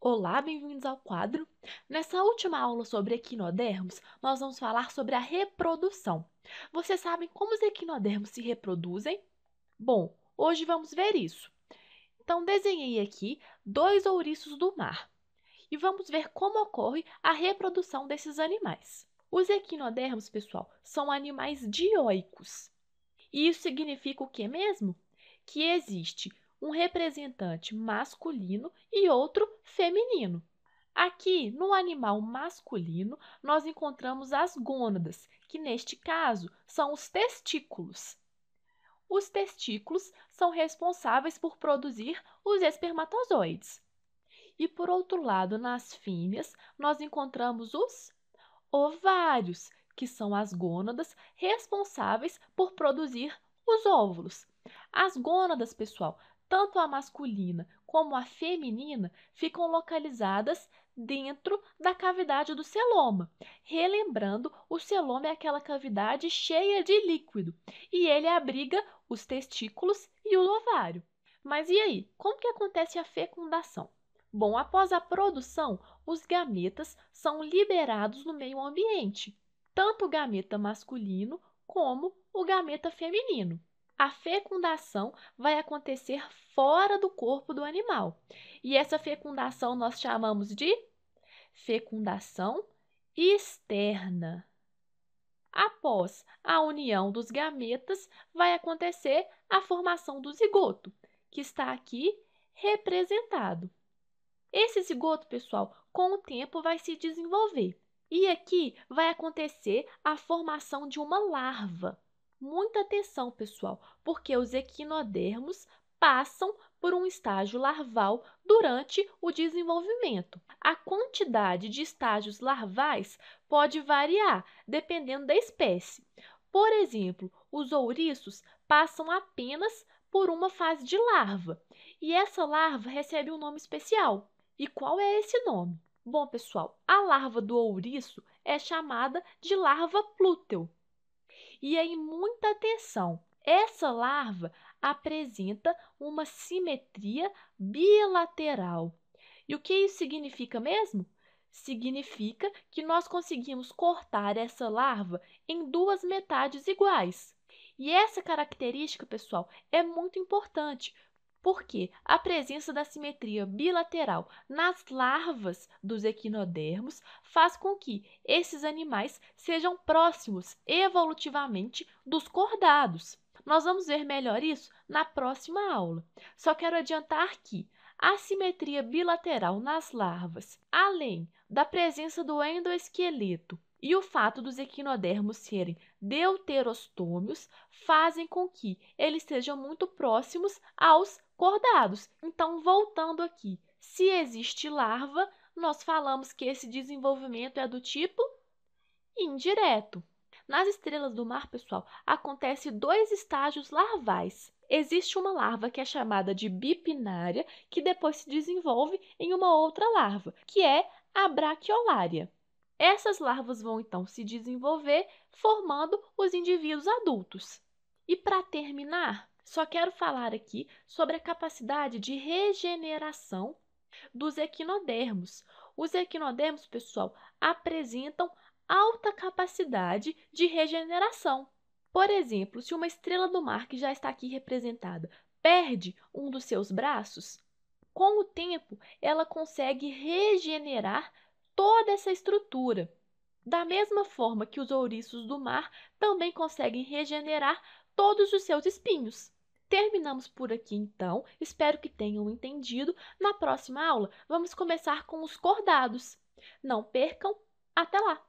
Olá, bem-vindos ao quadro. Nessa última aula sobre equinodermos, nós vamos falar sobre a reprodução. Vocês sabem como os equinodermos se reproduzem? Bom, hoje vamos ver isso. Então, desenhei aqui dois ouriços do mar e vamos ver como ocorre a reprodução desses animais. Os equinodermos, pessoal, são animais dioicos. E isso significa o que mesmo? Que existe um representante masculino e outro feminino. Aqui, no animal masculino, nós encontramos as gônadas, que neste caso são os testículos. Os testículos são responsáveis por produzir os espermatozoides. E por outro lado, nas fêmeas, nós encontramos os ovários, que são as gônadas responsáveis por produzir os óvulos. As gônadas, pessoal, tanto a masculina como a feminina ficam localizadas dentro da cavidade do celoma. Relembrando, o celoma é aquela cavidade cheia de líquido e ele abriga os testículos e o ovário. Mas e aí? Como que acontece a fecundação? Bom, após a produção, os gametas são liberados no meio ambiente, tanto o gameta masculino como o gameta feminino a fecundação vai acontecer fora do corpo do animal. E essa fecundação nós chamamos de fecundação externa. Após a união dos gametas, vai acontecer a formação do zigoto, que está aqui representado. Esse zigoto, pessoal, com o tempo vai se desenvolver. E aqui vai acontecer a formação de uma larva. Muita atenção, pessoal, porque os equinodermos passam por um estágio larval durante o desenvolvimento. A quantidade de estágios larvais pode variar dependendo da espécie. Por exemplo, os ouriços passam apenas por uma fase de larva, e essa larva recebe um nome especial. E qual é esse nome? Bom, pessoal, a larva do ouriço é chamada de larva plúteo e aí muita atenção. Essa larva apresenta uma simetria bilateral. E o que isso significa mesmo? Significa que nós conseguimos cortar essa larva em duas metades iguais. E essa característica, pessoal, é muito importante, porque a presença da simetria bilateral nas larvas dos equinodermos faz com que esses animais sejam próximos evolutivamente dos cordados. Nós vamos ver melhor isso na próxima aula. Só quero adiantar que a simetria bilateral nas larvas, além da presença do endoesqueleto e o fato dos equinodermos serem deuterostômios fazem com que eles sejam muito próximos aos cordados. Então, voltando aqui, se existe larva, nós falamos que esse desenvolvimento é do tipo indireto. Nas estrelas do mar, pessoal, acontece dois estágios larvais. Existe uma larva que é chamada de bipinária, que depois se desenvolve em uma outra larva, que é a braquiolária. Essas larvas vão então se desenvolver, formando os indivíduos adultos. E para terminar, só quero falar aqui sobre a capacidade de regeneração dos equinodermos. Os equinodermos, pessoal, apresentam alta capacidade de regeneração. Por exemplo, se uma estrela do mar que já está aqui representada perde um dos seus braços, com o tempo ela consegue regenerar toda essa estrutura. Da mesma forma que os ouriços do mar também conseguem regenerar todos os seus espinhos. Terminamos por aqui então, espero que tenham entendido. Na próxima aula, vamos começar com os cordados. Não percam, até lá!